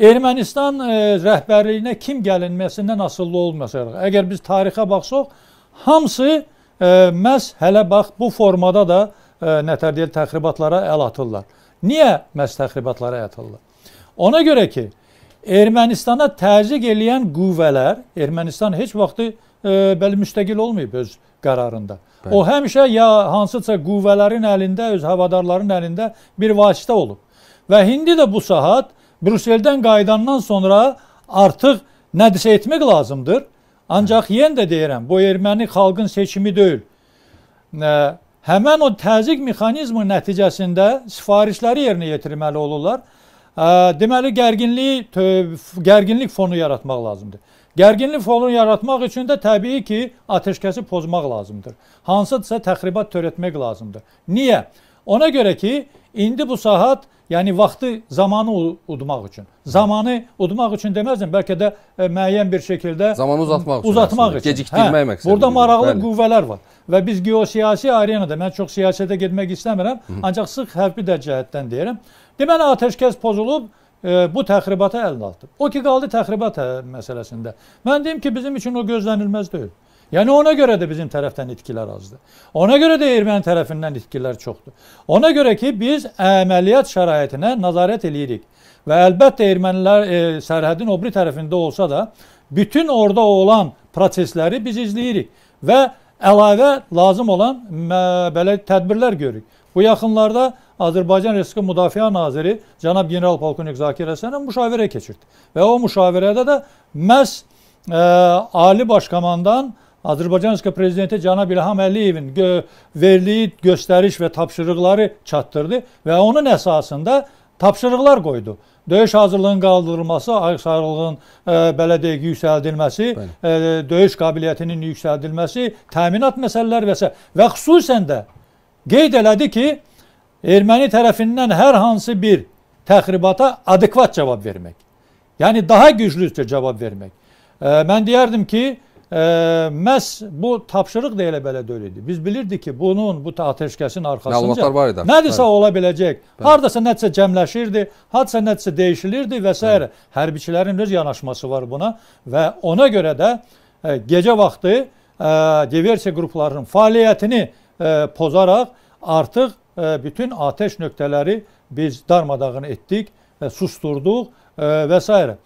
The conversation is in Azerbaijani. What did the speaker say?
Ermənistan ə, e, rəhbərliyinə kim gəlinməsindən asıllı olmasaq, əgər biz tarixə baxsaq, hamısı ə, e, məhz hələ bax bu formada da ə, e, nətər deyil təxribatlara əl atırlar. Niyə məhz təxribatlara atırlar? Ona görə ki, Ermənistana təzyiq eləyən qüvvələr, Ermənistan heç vaxtı ə, belə müstəqil olmayıb öz qərarında. Bəli. O həmişə ya hansısa qüvvələrin əlində, öz havadarların əlində bir vasitə olub. Və indi də bu saat Brüsseldən qayıdandan sonra artıq nədirsə etmək lazımdır. Ancaq yenə də deyirəm, bu erməni xalqın seçimi deyil. Ə, həmən o təzyiq mexanizmi nəticəsində sifarişləri yerinə yetirməli olurlar. Ə, deməli gərginliyi gərginlik fonu yaratmaq lazımdır. Gərginlik fonunu yaratmaq üçün də təbii ki, atəşkəsi pozmaq lazımdır. Hansısa təxribat törətmək lazımdır. Niyə? Ona görə ki, indi bu saat Yəni vaxtı, zamanı udmaq üçün. Zamanı udmaq üçün deməzdim, bəlkə də ə, e, müəyyən bir şəkildə zamanı uzatmaq üçün. Uzatmaq aslında. üçün. Gecikdirmək hə, məqsədi. Burada maraqlı bəli. qüvvələr var və biz geosiyasi arenada mən çox siyasətə getmək istəmirəm, Hı. ancaq sıx hərbi də cəhətdən deyirəm. Deməli atəşkəs pozulub ə, e, bu təxribata əl atdı. O ki qaldı təxribat e, məsələsində. Mən deyim ki, bizim üçün o gözlənilməz deyil. Yəni ona görə də bizim tərəfdən itkilər azdır. Ona görə də erməni tərəfindən itkilər çoxdur. Ona görə ki, biz əməliyyat şəraitinə nazarət eləyirik. Və əlbəttə ermənilər e, sərhədin obri tərəfində olsa da, bütün orada olan prosesləri biz izləyirik və əlavə lazım olan belə tədbirlər görürük. Bu yaxınlarda Azərbaycan Respublikası Müdafiə Naziri cənab general polkovnik Zakir Həsənov müşavirə keçirdi və o müşavirədə də məhz ə, e, Ali Baş Komandan Azərbaycanska prezidenti cənab İlham Əliyevin gö verdiyi göstəriş və tapşırıqları çatdırdı və onun əsasında tapşırıqlar qoydu. Döyüş hazırlığının qaldırılması, ayıqsarlığın e, belə deyək yüksəldilməsi, e, döyüş qabiliyyətinin yüksəldilməsi, təminat məsələləri və s. və xüsusən də qeyd elədi ki, erməni tərəfindən hər hansı bir təxribata adekvat cavab vermək. Yəni daha güclücə cavab vermək. E, mən deyərdim ki, məhz bu tapşırıq da elə belə deyil idi. Biz bilirdik ki, bunun, bu atəşkəsin arxasında nədirsə bəli. ola biləcək. Bəli. Hardasa nəticə cəmləşirdi, hadisə nəticə dəyişilirdi və s. Bəli. Hərbiçilərin öz yanaşması var buna və ona görə də ə, e, gecə vaxtı ə, e, diversiya qruplarının fəaliyyətini ə, e, pozaraq artıq ə, bütün atəş nöqtələri biz darmadağın etdik və susturduq ə, və s.